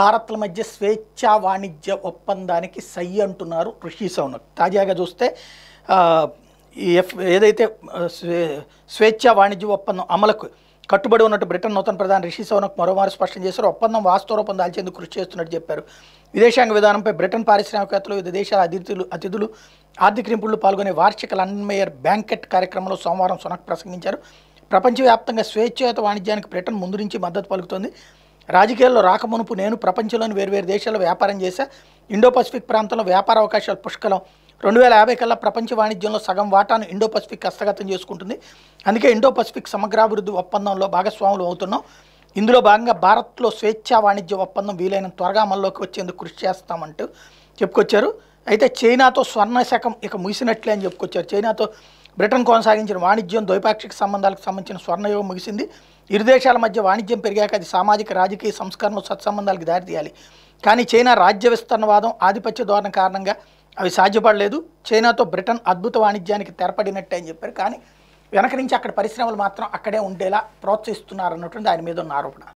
భారత్ల మధ్య స్వేచ్ఛా వాణిజ్య ఒప్పందానికి సై అంటున్నారు ఋషి సౌనక్ తాజాగా చూస్తే ఎఫ్ ఏదైతే స్వేచ్ఛా వాణిజ్య ఒప్పందం అమలుకు కట్టుబడి ఉన్నట్టు బ్రిటన్ నూతన ప్రధాని రిషి సౌనక్ మరోమారు స్పష్టం చేశారు ఒప్పందం వాస్తవ రూపం దాల్చేందుకు కృషి చేస్తున్నట్టు చెప్పారు విదేశాంగ విధానంపై బ్రిటన్ పారిశ్రామికవేత్తలు వివిధ దేశాల అతిథులు అతిథులు ఆర్థిక నిపుణులు పాల్గొనే వార్షిక లండన్ బ్యాంకెట్ కార్యక్రమంలో సోమవారం సొనక్ ప్రసంగించారు ప్రపంచవ్యాప్తంగా స్వేచ్ఛయుత వాణిజ్యానికి బ్రిటన్ ముందు నుంచి మద్దతు పలుకుతోంది రాజకీయాల్లో రాకమునుపు నేను ప్రపంచంలోని వేర్వేరు దేశాల్లో వ్యాపారం చేశా ఇండో పసిఫిక్ ప్రాంతంలో వ్యాపార అవకాశాలు పుష్కలం రెండు వేల యాభై కల్లా ప్రపంచ వాణిజ్యంలో సగం వాటాను ఇండో పసిఫిక్ హస్తగతం చేసుకుంటుంది అందుకే ఇండో పసిఫిక్ సమగ్రాభివృద్ధి ఒప్పందంలో భాగస్వాములు అవుతున్నాం ఇందులో భాగంగా భారత్లో స్వేచ్ఛా వాణిజ్య ఒప్పందం వీలైన త్వరగా అమల్లోకి వచ్చేందుకు కృషి చేస్తామంటూ చెప్పుకొచ్చారు అయితే చైనాతో స్వర్ణ శకం ఇక ముగిసినట్లే అని చెప్పుకొచ్చారు చైనాతో బ్రిటన్ కొనసాగించిన వాణిజ్యం ద్వైపాక్షిక సంబంధాలకు సంబంధించిన స్వర్ణయోగం ముగిసింది ఇరు దేశాల మధ్య వాణిజ్యం పెరిగాక అది సామాజిక రాజకీయ సంస్కరణలు సత్సంబంధాలకు దారితీయాలి కానీ చైనా రాజ్య విస్తరణవాదం ఆధిపత్య ధోరణ కారణంగా అవి సాధ్యపడలేదు చైనాతో బ్రిటన్ అద్భుత వాణిజ్యానికి తెరపడినట్టే అని చెప్పారు కానీ వెనక నుంచి అక్కడ పరిశ్రమలు మాత్రం అక్కడే ఉండేలా ప్రోత్సహిస్తున్నారు అన్నటువంటి దాని మీద ఉన్న ఆరోపణ